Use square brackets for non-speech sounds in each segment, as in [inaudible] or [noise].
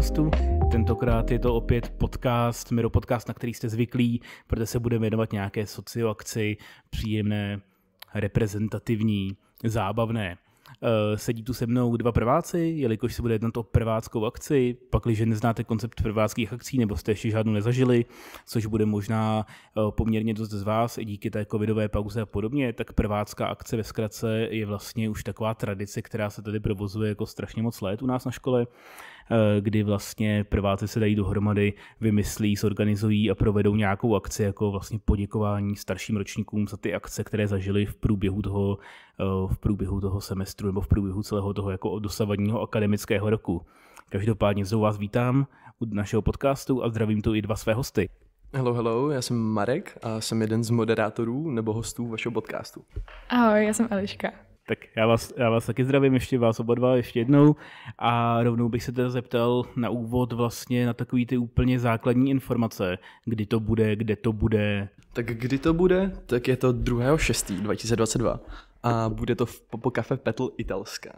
podcastu. Tentokrát je to opět podcast, Miro podcast, na který jste zvyklí, protože se budeme věnovat nějaké socioakci, příjemné, reprezentativní, zábavné. Eh, sedí tu se mnou dva prváci, jelikož se bude jednat o prváckou akci, pakliže neznáte koncept prváckých akcí nebo jste ještě žádnou nezažili, což bude možná eh, poměrně dost z vás i díky té covidové pauze a podobně, tak prvácká akce ve zkratce je vlastně už taková tradice, která se tady provozuje jako strašně moc let u nás na škole Eh, kdy vlastně prváci se dají dohromady, vymyslí, zorganizují a provedou nějakou akci jako vlastně poděkování starším ročníkům za ty akce, které zažili v průběhu toho, eh, v průběhu toho semestru nebo v průběhu celého toho jako dosavadního akademického roku. Každopádně znovu vás vítám u našeho podcastu a zdravím tu i dva své hosty. Hello, hello, já jsem Marek a jsem jeden z moderátorů nebo hostů vašeho podcastu. Ahoj, já jsem Eliška. Tak já vás, já vás taky zdravím, ještě vás oba dva ještě jednou a rovnou bych se teda zeptal na úvod vlastně na takový ty úplně základní informace, kdy to bude, kde to bude. Tak kdy to bude, tak je to 2.6.2022 a bude to v Popo Cafe Petl italská.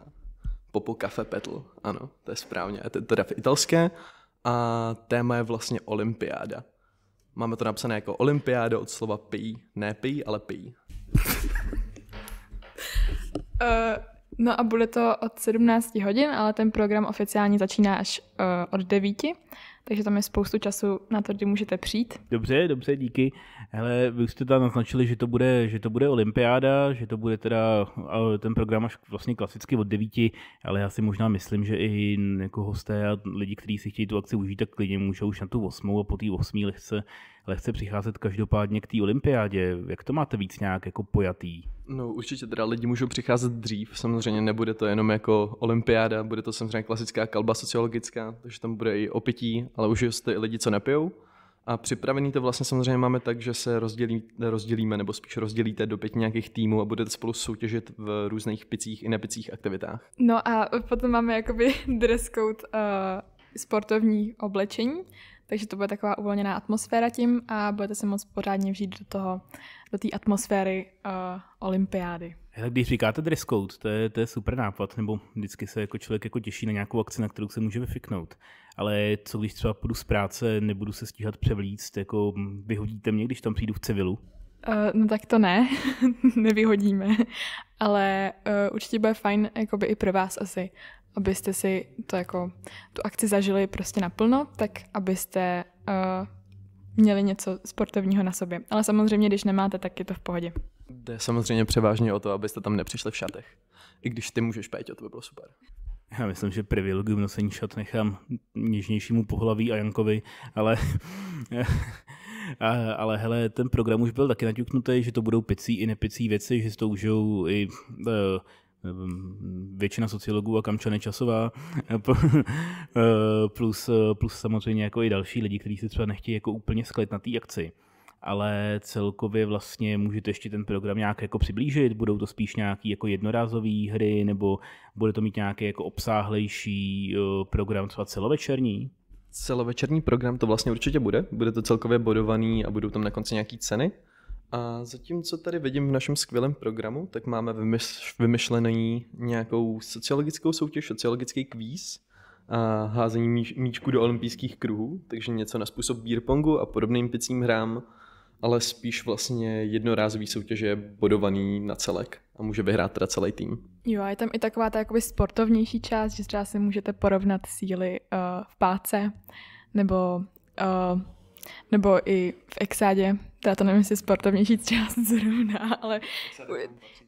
Popo Cafe Petl, ano, to je správně, to je teda v italské a téma je vlastně olympiáda. Máme to napsané jako olympiáda od slova pí, ne pí, ale pí. Eh, no a bude to od 17 hodin, ale ten program oficiálně začíná až uh, od 9 takže tam je spoustu času na to, kdy můžete přijít. Dobře, dobře, díky. Hele, vy jste tam naznačili, že to bude, že to bude olympiáda, že to bude teda ten program až vlastně klasicky od devíti, ale já si možná myslím, že i jako hosté a lidi, kteří si chtějí tu akci užít, tak klidně můžou už na tu osmou a po té osmí lehce, lehce přicházet každopádně k té olympiádě. Jak to máte víc nějak jako pojatý? No určitě teda lidi můžou přicházet dřív, samozřejmě nebude to jenom jako olympiáda, bude to samozřejmě klasická kalba sociologická, takže tam bude i opití, ale už jste i lidi, co nepijou. A připravený to vlastně samozřejmě máme tak, že se rozdělí, rozdělíme, nebo spíš rozdělíte do pěti nějakých týmů a budete spolu soutěžit v různých picích i nepicích aktivitách. No a potom máme jakoby [laughs] dress code uh, sportovní oblečení, takže to bude taková uvolněná atmosféra tím a budete se moc pořádně vžít do toho, do té atmosféry uh, olympiády. Hele, když říkáte dress code, to je, to je super nápad, nebo vždycky se jako člověk jako těší na nějakou akci, na kterou se může vyfiknout. Ale co když třeba půjdu z práce, nebudu se stíhat převlíct, jako vyhodíte mě, když tam přijdu v civilu? Uh, no tak to ne, [laughs] nevyhodíme, ale uh, určitě bude fajn jakoby i pro vás asi abyste si to jako, tu akci zažili prostě naplno, tak abyste uh, měli něco sportovního na sobě. Ale samozřejmě, když nemáte, tak je to v pohodě. Jde samozřejmě převážně o to, abyste tam nepřišli v šatech. I když ty můžeš, pět, to by bylo super. Já myslím, že privilegium nosení šat nechám něžnějšímu pohlaví a Jankovi, ale, a, [laughs] ale hele, ten program už byl taky naťuknutý, že to budou picí i nepicí věci, že s to užijou i uh, Ehm, většina sociologů a kamčany časová, eh, [laughs] eh, plus, eh, plus samozřejmě jako i další lidi, kteří se třeba nechtějí jako úplně sklet na té akci ale celkově vlastně můžete ještě ten program nějak jako přiblížit, budou to spíš nějaké jako jednorázové hry, nebo bude to mít nějaký jako obsáhlejší program třeba celovečerní? Celovečerní program to vlastně určitě bude, bude to celkově bodovaný a budou tam na konci nějaké ceny, a zatímco tady vidím v našem skvělém programu, tak máme vymyšlený nějakou sociologickou soutěž, sociologický kvíz, a házení míč, míčku do olympijských kruhů, takže něco na způsob beerpongu a podobným picím hrám, ale spíš vlastně jednorázový soutěž, je bodovaný na celek a může vyhrát teda celý tým. Jo a je tam i taková ta jakoby sportovnější část, že třeba si můžete porovnat síly uh, v páce nebo uh, nebo i v Exádě, já to nevím, jestli sportovnější část zrovna, ale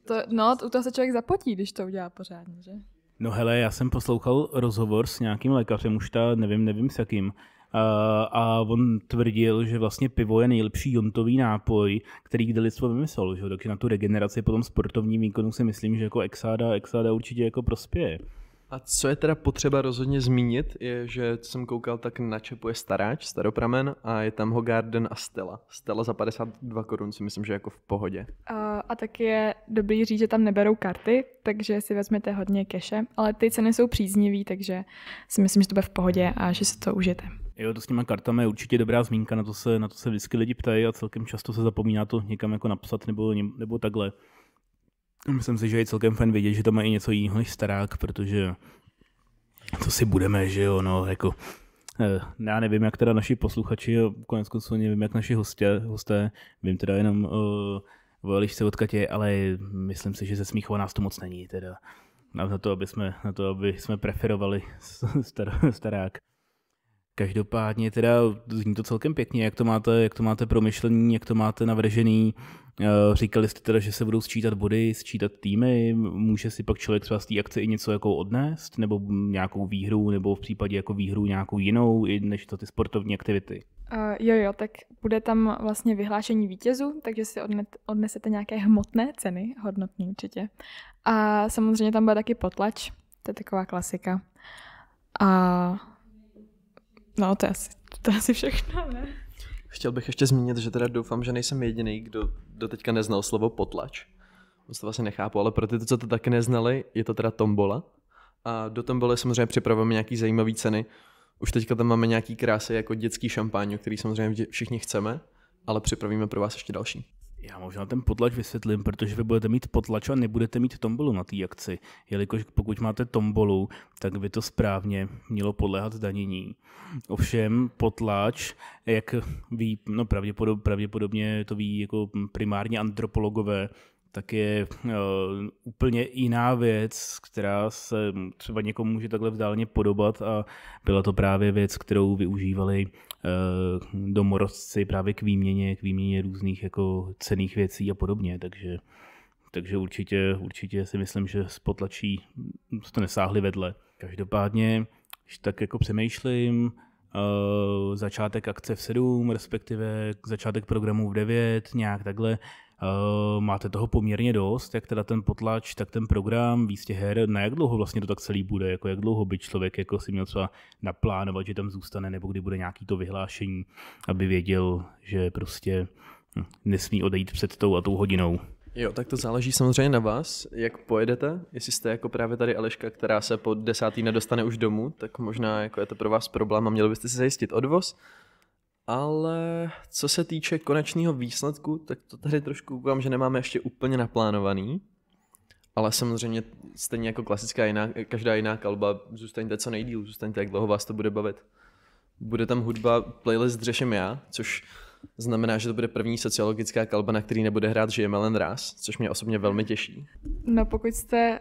to, no, u toho se člověk zapotí, když to udělá pořádně, že? No hele, já jsem poslouchal rozhovor s nějakým lékařem, už ta nevím, nevím s jakým, a, a on tvrdil, že vlastně pivo je nejlepší jontový nápoj, který kde lidstvo vymyslel, že? takže na tu regeneraci potom sportovní výkonu si myslím, že jako exáda, exáda určitě jako prospěje. A co je teda potřeba rozhodně zmínit, je, že co jsem koukal, tak načepuje staráč, staropramen a je tam Hogarden a Stella. Stella za 52 korun si myslím, že jako v pohodě. A, a tak je dobrý říct, že tam neberou karty, takže si vezmete hodně keše, ale ty ceny jsou příznivý, takže si myslím, že to bude v pohodě a že si to užijete. Jo, to s těma kartami je určitě dobrá zmínka, na to se, na to se vždycky lidi ptají a celkem často se zapomíná to někam jako napsat nebo, nebo takhle. Myslím si, že je celkem fajn vidět, že to má i něco jiného než starák, protože co si budeme, že jo, no, jako eh, já nevím, jak teda naši posluchači, konec konců nevím, jak naši hosté, hosté vím teda jenom eh, o Vojelišce od Katě, ale myslím si, že ze Smíchova nás to moc není teda. Na to, aby jsme, na to, aby jsme preferovali [laughs] star, starák. Každopádně teda zní to celkem pěkně, jak to máte, jak to máte promyšlení, jak to máte navržený. Eh, říkali jste teda, že se budou sčítat body, sčítat týmy, může si pak člověk třeba z té akce i něco jako odnést, nebo nějakou výhru, nebo v případě jako výhru nějakou jinou, než to ty sportovní aktivity? Uh, jo, jo, tak bude tam vlastně vyhlášení vítězů, takže si odnet, odnesete nějaké hmotné ceny, hodnotný určitě. A samozřejmě tam bude taky potlač, to je taková klasika. A No, to je asi, to je asi všechno, ne? Chtěl bych ještě zmínit, že teda doufám, že nejsem jediný, kdo do teďka neznal slovo potlač. Moc to vlastně nechápu, ale pro ty, co to taky neznali, je to teda tombola. A do tombole samozřejmě připravujeme nějaký zajímavý ceny. Už teďka tam máme nějaký krásy jako dětský šampáň, který samozřejmě všichni chceme, ale připravíme pro vás ještě další. Já možná ten potlač vysvětlím, protože vy budete mít potlač a nebudete mít tombolu na té akci, jelikož pokud máte tombolu, tak by to správně mělo podléhat zdanění. Ovšem potlač, jak ví, no pravděpodob, pravděpodobně to ví jako primárně antropologové, tak je uh, úplně jiná věc, která se třeba někomu může takhle vzdáleně podobat a byla to právě věc, kterou využívali Eh, domorodci právě k výměně, k výměně různých jako cených věcí a podobně, takže takže určitě, určitě si myslím, že spotlačí, potlačí to nesáhli vedle. Každopádně, když tak jako přemýšlím, eh, začátek akce v 7, respektive začátek programu v 9, nějak takhle, Eh, máte toho poměrně dost, jak teda ten potlač, tak ten program, výstě her, na jak dlouho vlastně to tak celý bude, jako jak dlouho by člověk jako si měl třeba naplánovat, že tam zůstane, nebo kdy bude nějaký to vyhlášení, aby věděl, že prostě hm, nesmí odejít před tou a tou hodinou. Jo, tak to záleží samozřejmě na vás, jak pojedete. Jestli jste jako právě tady Aleška, která se po desátý nedostane už domů, tak možná jako je to pro vás problém a měli byste si zajistit odvoz. Ale co se týče konečného výsledku, tak to tady trošku koukám, že nemáme ještě úplně naplánovaný. Ale samozřejmě stejně jako klasická jiná, každá jiná kalba, zůstaňte co nejdíl, zůstaňte, jak dlouho vás to bude bavit. Bude tam hudba playlist Řeším já, což znamená, že to bude první sociologická kalba, na který nebude hrát Žije Melen ráz, což mě osobně velmi těší. No pokud jste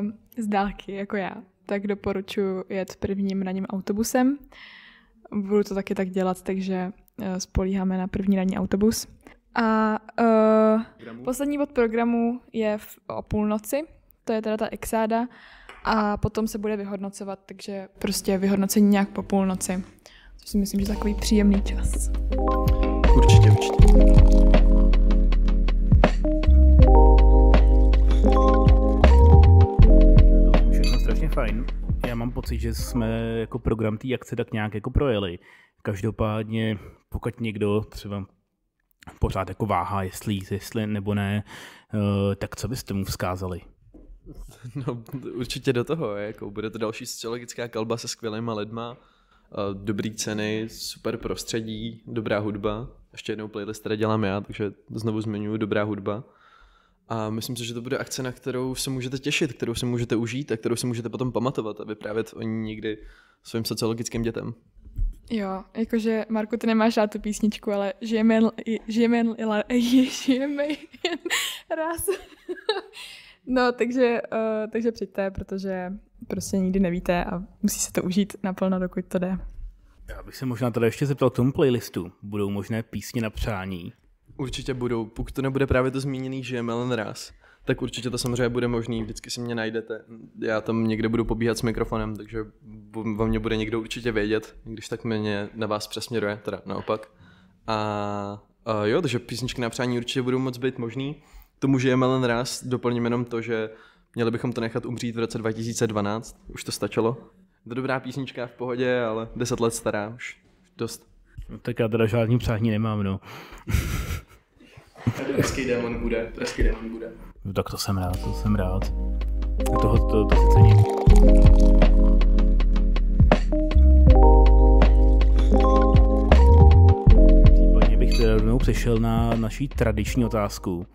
um, z dálky, jako já, tak doporučuji jet prvním na něm autobusem. Uh, budu to taky tak dělat, takže eh, spolíháme na první ranní autobus. A uh, poslední bod programu je v, o půlnoci, to je teda ta exáda a potom se bude vyhodnocovat, takže prostě vyhodnocení nějak po půlnoci. To si myslím, že je takový příjemný čas. Určitě, určitě. No, všechno strašně fajn já mám pocit, že jsme jako program té akce tak nějak jako projeli. Každopádně, pokud někdo třeba pořád jako váhá, jestli jestli nebo ne, eh, tak co byste mu vzkázali? [laughs] No, určitě do toho, jako bude to další sociologická kalba se skvělýma lidma, eh, dobrý ceny, super prostředí, dobrá hudba. Ještě jednou playlist teda dělám já, takže znovu zmiňuji dobrá hudba. A myslím si, že to bude akce, na kterou se můžete těšit, kterou se můžete užít a kterou se můžete potom pamatovat a vyprávět o ní někdy svým sociologickým dětem. Jo, jakože, Marku, ty nemáš rád tu písničku, ale žijeme, žijeme, [laughs] žijeme jen raz. [laughs] No, takže, eh, takže přijďte, protože prostě nikdy nevíte a musí se to užít naplno, dokud to jde. Já bych se možná tady ještě zeptal k tomu playlistu. Budou možné písně na přání? Určitě budou. Pokud to nebude právě to zmíněný, že je Melon Raz, tak určitě to samozřejmě bude možný. Vždycky si mě najdete. Já tam někde budu pobíhat s mikrofonem, takže o mě bude někdo určitě vědět, když tak mě na vás přesměruje, teda naopak. A, a jo, takže písničky na přání určitě budou moc být možný. Tomu, že je Melon Raz, doplním jenom to, že měli bychom to nechat umřít v roce 2012. Už to stačilo. To dobrá písnička v pohodě, ale 10 let stará už dost. No, tak já teda žádný přání nemám, no. Hezký demon bude, hezký demon bude. No, tak to jsem rád, to jsem rád. Toho, to, to si cením. Případně bych teda rovnou přešel na naší tradiční otázku.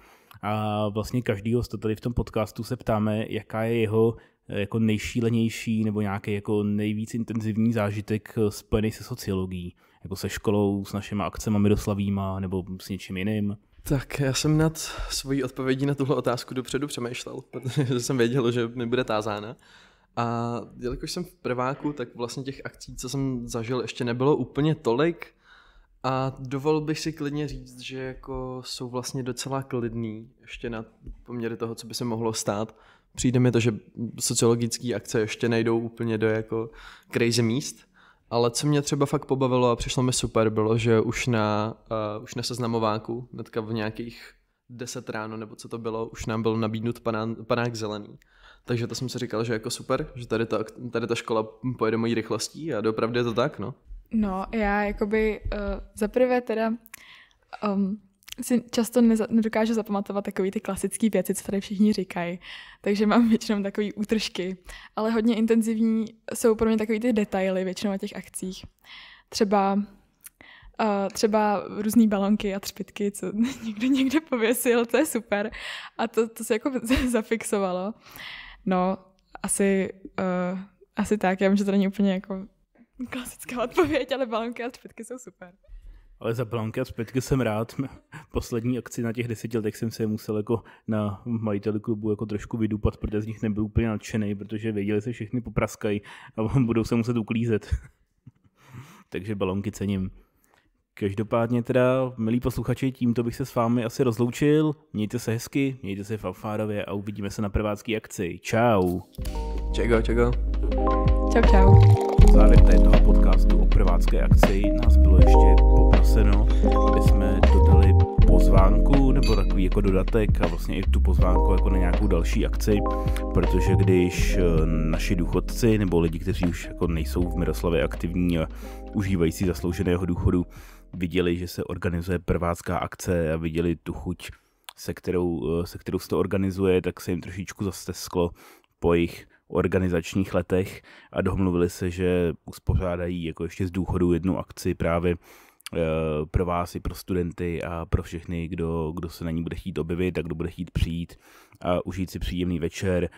A vlastně každýho z tady v tom podcastu se ptáme, jaká je jeho eh, jako nejšílenější nebo nějaký jako nejvíc intenzivní zážitek eh, spojený se sociologií jako se školou, s našimi akcemi Miroslavíma nebo s něčím jiným? Tak já jsem nad svojí odpovědí na tuhle otázku dopředu přemýšlel, protože jsem věděl, že mi bude tázána. A jelikož jsem v prváku, tak vlastně těch akcí, co jsem zažil, ještě nebylo úplně tolik. A dovol bych si klidně říct, že jako jsou vlastně docela klidný, ještě na poměry toho, co by se mohlo stát. Přijde mi to, že sociologické akce ještě nejdou úplně do jako crazy míst, ale co mě třeba fakt pobavilo a přišlo mi super, bylo, že už na, uh, už na seznamováku, netka v nějakých 10 ráno, nebo co to bylo, už nám byl nabídnut panán, panák zelený. Takže to jsem si říkal, že jako super, že tady ta, tady ta škola pojede mojí rychlostí a dopravdy je to tak, no. No, já jakoby uh, eh, zaprvé teda um, si často neza, nedokážu zapamatovat takové ty klasické věci, co tady všichni říkají. Takže mám většinou takové útržky. Ale hodně intenzivní jsou pro mě takové ty detaily většinou na těch akcích. Třeba uh, třeba různé balonky a třpitky, co [laughs] někdo někde pověsil, to je super. A to, to se jako [laughs] zafixovalo. No, asi, uh, asi tak. Já vím, že to není úplně jako klasická odpověď, ale balonky a třpitky jsou super. Ale za Blanka zpětky jsem rád. [laughs] Poslední akci na těch deseti letech jsem se musel jako na majiteli klubu jako trošku vydupat, protože z nich nebyl úplně nadšený, protože věděli se všechny popraskají a [laughs] budou se muset uklízet. [laughs] Takže balonky cením. Každopádně teda, milí posluchači, tímto bych se s vámi asi rozloučil. Mějte se hezky, mějte se fanfárově a uvidíme se na prvácký akci. Čau. Čego, čego. Čau, čau. závěr této podcastu o prvácké akci nás bylo ještě jako dodatek a vlastně i tu pozvánku jako na nějakou další akci, protože když eh, naši důchodci nebo lidi, kteří už jako nejsou v Miroslavě aktivní a užívají si zaslouženého důchodu, viděli, že se organizuje prvácká akce a viděli tu chuť, se kterou, eh, se kterou se to organizuje, tak se jim trošičku zastesklo po jejich organizačních letech a domluvili se, že uspořádají jako ještě z důchodu jednu akci právě Eh, pro vás i pro studenty a pro všechny, kdo, kdo se na ní bude chtít objevit a kdo bude chtít přijít a užít si příjemný večer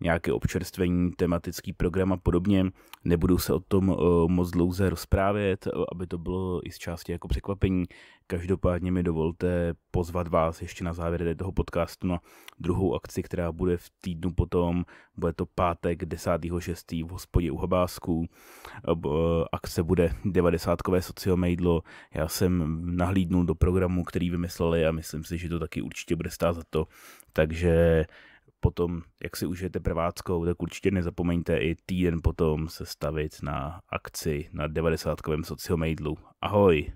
nějaké občerstvení, tematický program a podobně. Nebudu se o tom eh, moc dlouze rozprávět, eh, aby to bylo i z části jako překvapení. Každopádně mi dovolte pozvat vás ještě na závěr toho podcastu na druhou akci, která bude v týdnu potom. Bude to pátek 10.6. v hospodě u Habásků. Eh, akce bude 90 sociomejdlo. Já jsem nahlídnul do programu, který vymysleli a myslím si, že to taky určitě bude stát za to. Takže potom, jak si užijete prváckou, tak určitě nezapomeňte i týden potom se stavit na akci na 90. sociomejdlu. Ahoj!